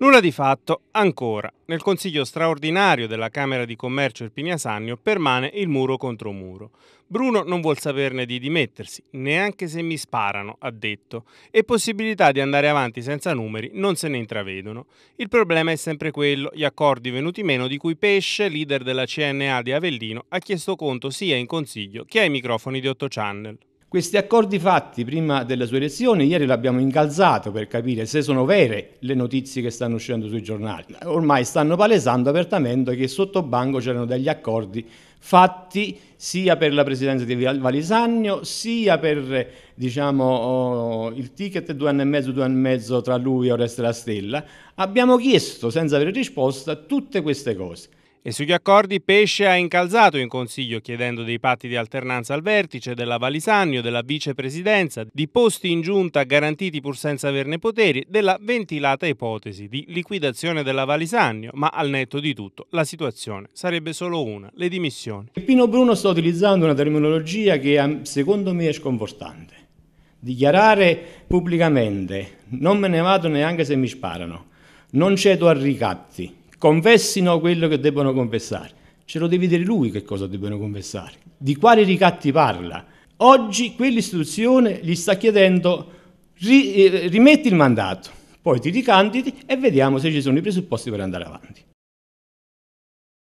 Nulla di fatto, ancora. Nel Consiglio straordinario della Camera di Commercio Irpinia Sannio permane il muro contro muro. Bruno non vuol saperne di dimettersi, neanche se mi sparano, ha detto, e possibilità di andare avanti senza numeri non se ne intravedono. Il problema è sempre quello, gli accordi venuti meno di cui Pesce, leader della CNA di Avellino, ha chiesto conto sia in Consiglio che ai microfoni di 8 Channel. Questi accordi fatti prima della sua elezione, ieri l'abbiamo incalzato per capire se sono vere le notizie che stanno uscendo sui giornali. Ormai stanno palesando apertamente che sotto banco c'erano degli accordi fatti sia per la presidenza di Valisagno, sia per diciamo, oh, il ticket due anni e mezzo, due anni e mezzo tra lui e Oreste La Stella. Abbiamo chiesto, senza avere risposta, tutte queste cose. E sugli accordi Pesce ha incalzato in consiglio chiedendo dei patti di alternanza al vertice, della Valisannio, della vicepresidenza, di posti in giunta garantiti pur senza averne poteri, della ventilata ipotesi di liquidazione della Valisannio, ma al netto di tutto la situazione sarebbe solo una, le dimissioni. Pino Bruno sta utilizzando una terminologia che secondo me è sconfortante. Dichiarare pubblicamente non me ne vado neanche se mi sparano, non cedo a ricatti, confessino quello che debbono confessare. Ce lo deve dire lui che cosa debbono confessare, di quali ricatti parla. Oggi quell'istituzione gli sta chiedendo eh, rimetti il mandato, poi ti ricandidi e vediamo se ci sono i presupposti per andare avanti.